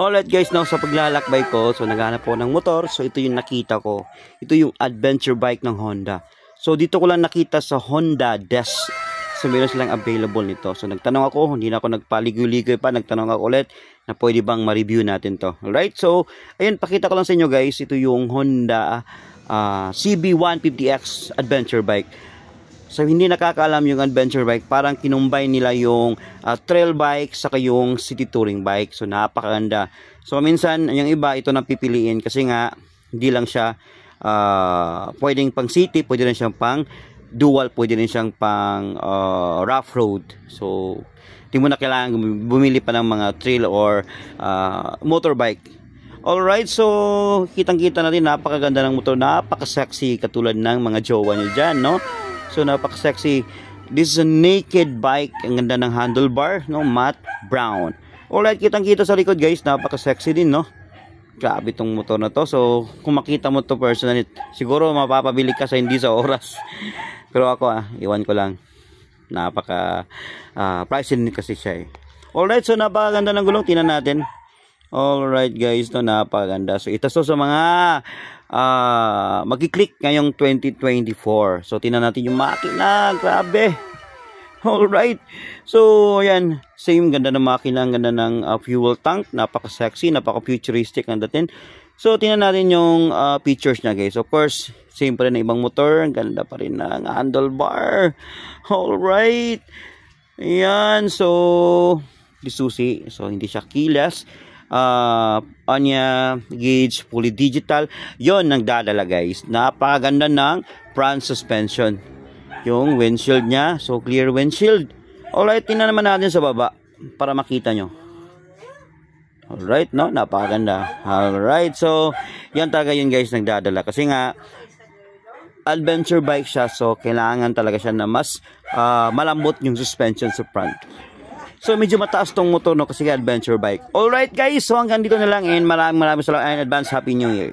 Alright guys, now sa paglalakbay ko, so naghanap po ng motor. So ito yung nakita ko. Ito yung adventure bike ng Honda. So dito ko lang nakita sa Honda Des. So meron silang available nito. So nagtanong ako, hindi na ako nagpaligoy-ligoy pa. Nagtanong ako ulit na pwede bang ma-review natin to. Alright, so ayun, pakita ko lang sa inyo guys. Ito yung Honda uh, ah, CB150X adventure bike. So hindi nakakaalam yung adventure bike, parang kinumbay nila yung uh, trail bike sa kayong city touring bike. So napakaganda. So minsan yung iba ito na pipiliin kasi nga hindi lang siya uh, pwedeng pang city, pwede rin siyang pang dual, pwede rin siyang pang uh, rough road. So hindi mo na kailangan bumili pa ng mga trail or uh, motorbike. Alright, so kitang-kita natin napakaganda ng motor, napaka-sexy katulad ng mga jowa niyo diyan, no? So napaka-sexy. This is a naked bike. Ang ganda ng handlebar, no? Matte brown. Alright, kitang-kita sa likod guys. Napaka-sexy din, no? Grabe tong motor na to. So, kung makita mo to personally, siguro mapapabili ka sa hindi sa oras. Pero ako ah, iwan ko lang. Napaka uh, pricey din kasi siya eh. Alright, so napakaganda ng gulong. Tinan natin. Alright guys, no, napaganda. So, ito so sa mga uh, ah, magkiklik ngayong 2024. So, tinan natin yung makina. Grabe. Alright. So, ayan. Same, ganda ng makina. Ang Ganda ng uh, fuel tank. Napaka-sexy, napaka-futuristic ang dating. So, tinan natin yung uh, features niya guys. Of course, same pa rin ng ibang motor. Ang ganda pa rin ng handlebar. Alright. Yan, So, bisusi. So, hindi siya keyless uh, Anya gauge, fully digital. yon dadala guys. Napakaganda ng front suspension. Yung windshield niya. So, clear windshield. Alright, tingnan naman natin sa baba para makita nyo. Alright, no? Napakaganda. Alright, so, yan talaga yun guys nagdadala. Kasi nga, adventure bike siya so kailangan talaga siya na mas uh, malambot yung suspension sa front So medyo mataas tong motor no kasi adventure bike. All right guys, so hanggang dito na lang and maraming maraming salamat and advance happy new year.